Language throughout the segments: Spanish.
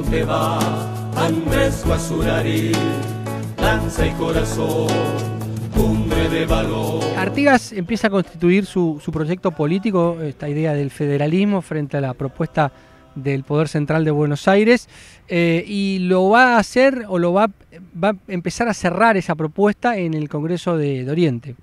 de valor. Artigas empieza a constituir su, proyecto político, esta idea del federalismo frente a la propuesta del Poder Central de Buenos Aires eh, y lo va a hacer o lo va, va a empezar a cerrar esa propuesta en el Congreso de Oriente.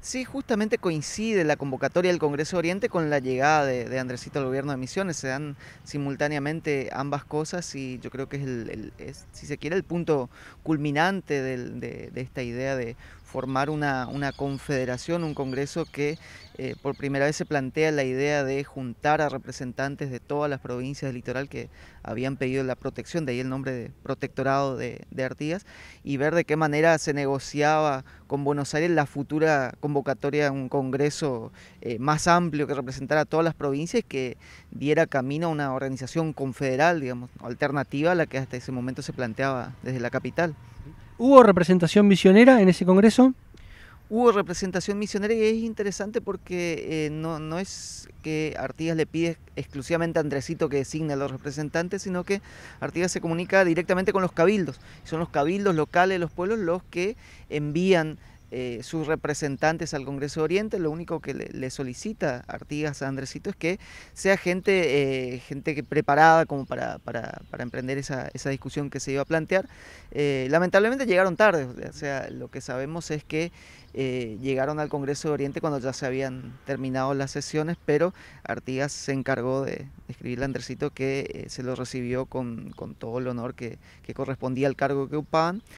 Sí, justamente coincide la convocatoria del Congreso Oriente con la llegada de, Andresito al gobierno de Misiones. Se dan simultáneamente ambas cosas y yo creo que es, si se quiere, el punto culminante de esta idea de formar una, una, confederación, un congreso que eh, por primera vez se plantea la idea de juntar a representantes de todas las provincias del litoral que habían pedido la protección, de ahí el nombre de protectorado de, Artigas, y ver de qué manera se negociaba con Buenos Aires la futura convocatoria a un congreso eh, más amplio que representara a todas las provincias y que diera camino a una organización confederal, digamos, alternativa a la que hasta ese momento se planteaba desde la capital. ¿Hubo representación misionera en ese congreso? Hubo representación misionera y es interesante porque eh, no, no, es que Artigas le pide exclusivamente a Andresito que designe a los representantes, sino que Artigas se comunica directamente con los cabildos. Son los cabildos locales, los pueblos, los que envían eh, sus representantes al Congreso de Oriente, lo único que le, solicita Artigas a Andresito es que sea gente, eh, gente preparada como para, emprender esa, discusión que se iba a plantear. Eh, lamentablemente llegaron tarde, o sea, lo que sabemos es que llegaron al Congreso de Oriente cuando ya se habían terminado las sesiones, pero Artigas se encargó de, escribirle a Andresito que se lo recibió con, todo el honor que, que correspondía al cargo que ocupaban.